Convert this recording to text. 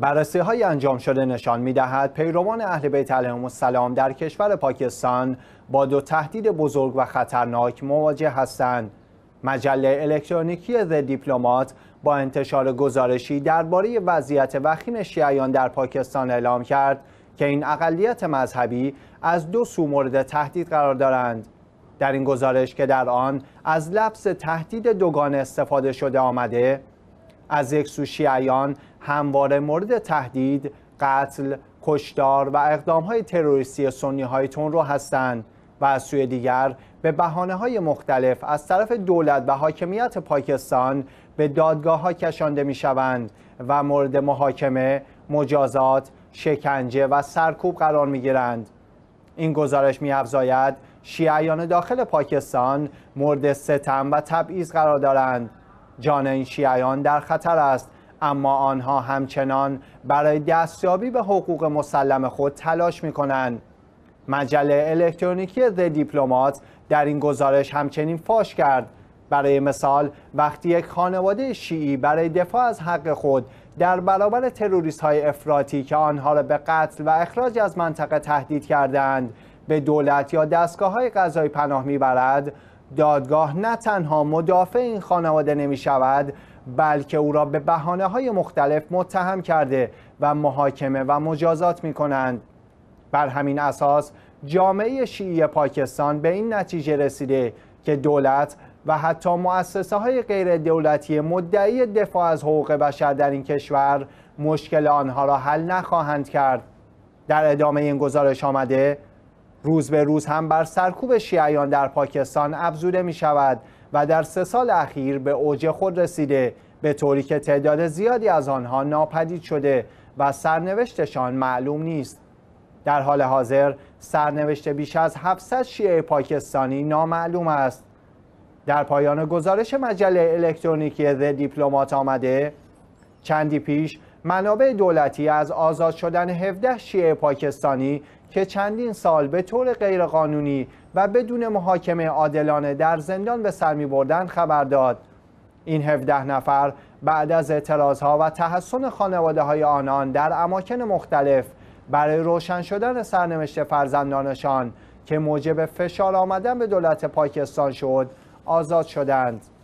بررسی های انجام شده نشان می دهد پیروان اهل بیت علیهم السلام در کشور پاکستان با دو تهدید بزرگ و خطرناک مواجه هستند. مجله الکترونیکی The دیپلمات با انتشار گزارشی درباره وضعیت وخیم شیعیان در پاکستان اعلام کرد که این اقلیت مذهبی از دو سو مورد تهدید قرار دارند. در این گزارش که در آن از لفظ تهدید دوگان استفاده شده آمده از یک شیعیان همواره مورد تهدید، قتل، کشدار و اقدام های تروریستی سنی های تون رو هستند و از سوی دیگر به بحانه های مختلف از طرف دولت و حاکمیت پاکستان به دادگاه ها کشانده می شوند و مورد محاکمه، مجازات، شکنجه و سرکوب قرار می گیرند. این گزارش می افزاید شیعیان داخل پاکستان مورد ستم و تبعیض قرار دارند جان این شیعیان در خطر است اما آنها همچنان برای دستیابی به حقوق مسلم خود تلاش می کنند. مجله الکترونیکی The دیپلمات در این گزارش همچنین فاش کرد برای مثال وقتی یک خانواده شیعی برای دفاع از حق خود در برابر تروریست های افراطی که آنها را به قتل و اخراج از منطقه تهدید کردند به دولت یا دستگاه های غذایی پناه میبرد دادگاه نه تنها مدافع این خانواده نمی شود بلکه او را به بحانه های مختلف متهم کرده و محاکمه و مجازات می کنند. بر همین اساس جامعه شیعی پاکستان به این نتیجه رسیده که دولت و حتی مؤسسه های غیر دولتی مدعی دفاع از حقوق بشر در این کشور مشکل آنها را حل نخواهند کرد در ادامه این گزارش آمده روز به روز هم بر سرکوب شیعیان در پاکستان افزوده می شود و در سه سال اخیر به اوج خود رسیده به طوری که تعداد زیادی از آنها ناپدید شده و سرنوشتشان معلوم نیست در حال حاضر سرنوشت بیش از 700 شیعه پاکستانی نامعلوم است در پایان گزارش مجله الکترونیکی The دیپلمات آمده چندی پیش منابع دولتی از آزاد شدن 17 شیعه پاکستانی که چندین سال به طور غیرقانونی و بدون محاکمه عادلانه در زندان به سر می خبر داد. این 17 نفر بعد از اعتراضها و تحسن خانواده های آنان در اماکن مختلف برای روشن شدن سرنوشت فرزندانشان که موجب فشار آمدن به دولت پاکستان شد آزاد شدند.